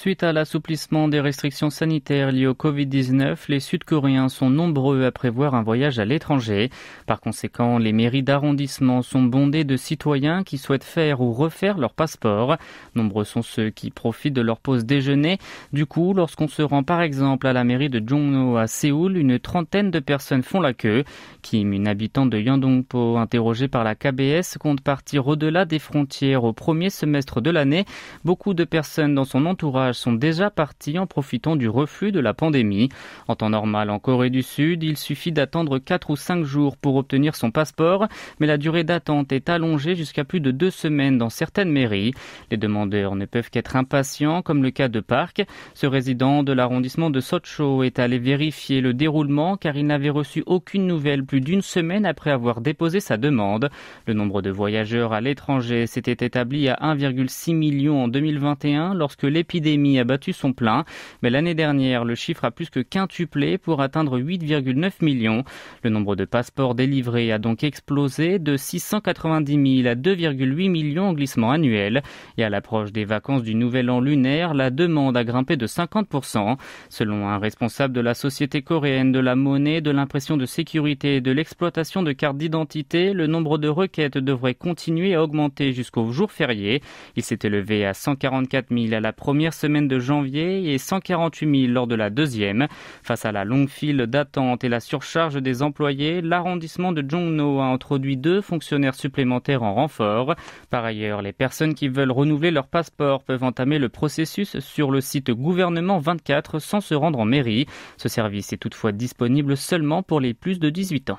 Suite à l'assouplissement des restrictions sanitaires liées au Covid-19, les Sud-Coréens sont nombreux à prévoir un voyage à l'étranger. Par conséquent, les mairies d'arrondissement sont bondées de citoyens qui souhaitent faire ou refaire leur passeport. Nombreux sont ceux qui profitent de leur pause déjeuner. Du coup, lorsqu'on se rend par exemple à la mairie de Jongno à Séoul, une trentaine de personnes font la queue. Kim, une habitante de Yandongpo, interrogée par la KBS, compte partir au-delà des frontières au premier semestre de l'année. Beaucoup de personnes dans son entourage sont déjà partis en profitant du reflux de la pandémie. En temps normal, en Corée du Sud, il suffit d'attendre 4 ou 5 jours pour obtenir son passeport, mais la durée d'attente est allongée jusqu'à plus de 2 semaines dans certaines mairies. Les demandeurs ne peuvent qu'être impatients, comme le cas de Park. Ce résident de l'arrondissement de Socho est allé vérifier le déroulement car il n'avait reçu aucune nouvelle plus d'une semaine après avoir déposé sa demande. Le nombre de voyageurs à l'étranger s'était établi à 1,6 million en 2021 lorsque l'épidémie a battu son plein, mais l'année dernière, le chiffre a plus que quintuplé pour atteindre 8,9 millions. Le nombre de passeports délivrés a donc explosé de 690 000 à 2,8 millions en glissement annuel. Et à l'approche des vacances du nouvel an lunaire, la demande a grimpé de 50%. Selon un responsable de la société coréenne de la monnaie, de l'impression de sécurité et de l'exploitation de cartes d'identité, le nombre de requêtes devrait continuer à augmenter jusqu'au jour férié. Il s'est élevé à 144 000 à la première semaine de janvier et 148 000 lors de la deuxième. Face à la longue file d'attente et la surcharge des employés, l'arrondissement de Jongno a introduit deux fonctionnaires supplémentaires en renfort. Par ailleurs, les personnes qui veulent renouveler leur passeport peuvent entamer le processus sur le site gouvernement 24 sans se rendre en mairie. Ce service est toutefois disponible seulement pour les plus de 18 ans.